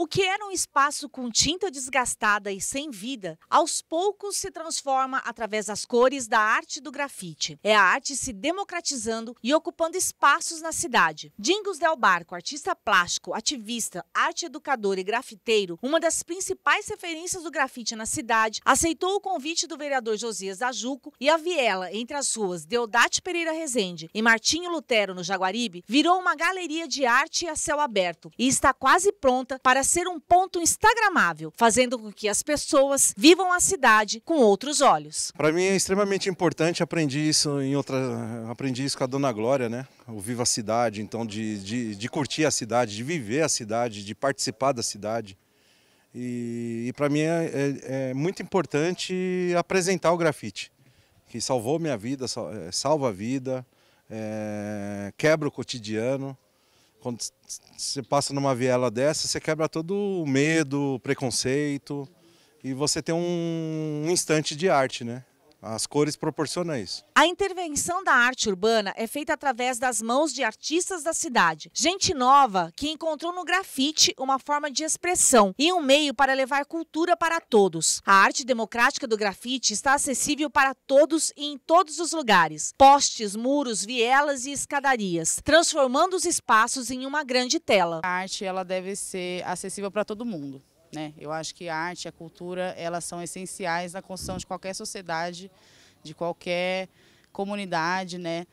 O que era um espaço com tinta desgastada e sem vida, aos poucos se transforma através das cores da arte do grafite. É a arte se democratizando e ocupando espaços na cidade. Dingos Del Barco, artista plástico, ativista, arte educador e grafiteiro, uma das principais referências do grafite na cidade, aceitou o convite do vereador Josias Ajuco e a viela entre as ruas Deodate Pereira Rezende e Martinho Lutero, no Jaguaribe, virou uma galeria de arte a céu aberto e está quase pronta para ser um ponto instagramável, fazendo com que as pessoas vivam a cidade com outros olhos. Para mim é extremamente importante, aprendi isso em outra, aprendi isso com a Dona Glória, né? O Viva a Cidade, então de, de, de curtir a cidade, de viver a cidade, de participar da cidade. E, e para mim é, é, é, muito importante apresentar o grafite, que salvou minha vida, é, salva a vida, é, quebra o cotidiano. Quando você passa numa viela dessa, você quebra todo o medo, o preconceito e você tem um instante de arte, né? As cores proporcionam isso. A intervenção da arte urbana é feita através das mãos de artistas da cidade. Gente nova que encontrou no grafite uma forma de expressão e um meio para levar cultura para todos. A arte democrática do grafite está acessível para todos e em todos os lugares. Postes, muros, vielas e escadarias, transformando os espaços em uma grande tela. A arte ela deve ser acessível para todo mundo. Né? Eu acho que a arte e a cultura elas são essenciais na construção de qualquer sociedade, de qualquer comunidade, né?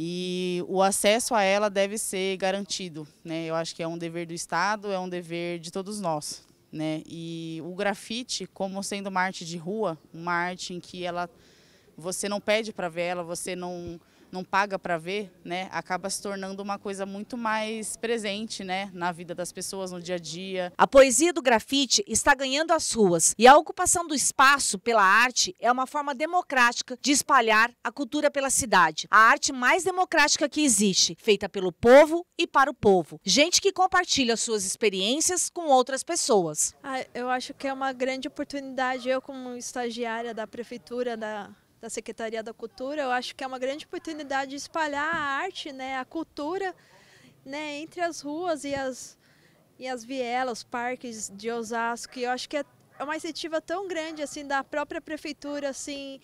E o acesso a ela deve ser garantido, né? Eu acho que é um dever do Estado, é um dever de todos nós, né? E o grafite, como sendo uma arte de rua, uma arte em que ela você não pede para ver ela, você não não paga para ver, né, acaba se tornando uma coisa muito mais presente, né, na vida das pessoas, no dia a dia. A poesia do grafite está ganhando as ruas e a ocupação do espaço pela arte é uma forma democrática de espalhar a cultura pela cidade. A arte mais democrática que existe, feita pelo povo e para o povo. Gente que compartilha suas experiências com outras pessoas. Ah, eu acho que é uma grande oportunidade eu como estagiária da prefeitura da da Secretaria da Cultura. Eu acho que é uma grande oportunidade de espalhar a arte, né, a cultura, né, entre as ruas e as, e as vielas, os parques de Osasco. E eu acho que é, é uma iniciativa tão grande assim da própria prefeitura assim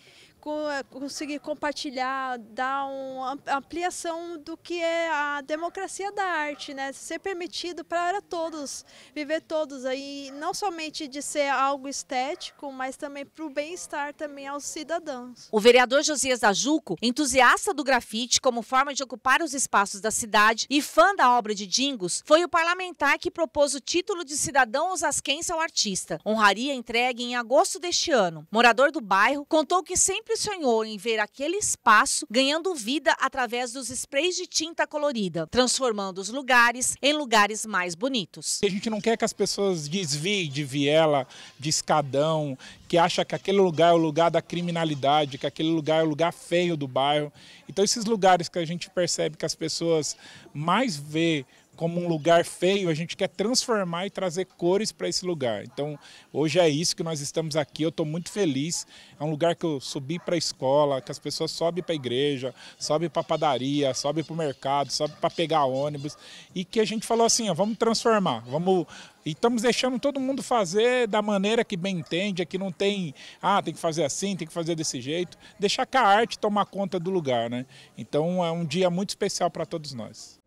conseguir compartilhar, dar uma ampliação do que é a democracia da arte, né? Ser permitido para todos, viver todos aí, não somente de ser algo estético, mas também para o bem-estar também aos cidadãos. O vereador Josias Ajuco, entusiasta do grafite como forma de ocupar os espaços da cidade e fã da obra de Dingos, foi o parlamentar que propôs o título de cidadão osasquense ao artista. Honraria entregue em agosto deste ano. Morador do bairro, contou que sempre sonhou em ver aquele espaço ganhando vida através dos sprays de tinta colorida, transformando os lugares em lugares mais bonitos. A gente não quer que as pessoas desviem de viela, de escadão, que acha que aquele lugar é o lugar da criminalidade, que aquele lugar é o lugar feio do bairro. Então esses lugares que a gente percebe que as pessoas mais vê como um lugar feio, a gente quer transformar e trazer cores para esse lugar. Então, hoje é isso que nós estamos aqui. Eu estou muito feliz. É um lugar que eu subi para a escola, que as pessoas sobem para a igreja, sobem para a padaria, sobem para o mercado, sobem para pegar ônibus. E que a gente falou assim: ó, vamos transformar, vamos e estamos deixando todo mundo fazer da maneira que bem entende, é que não tem, ah, tem que fazer assim, tem que fazer desse jeito. Deixar que a arte tomar conta do lugar, né? Então é um dia muito especial para todos nós.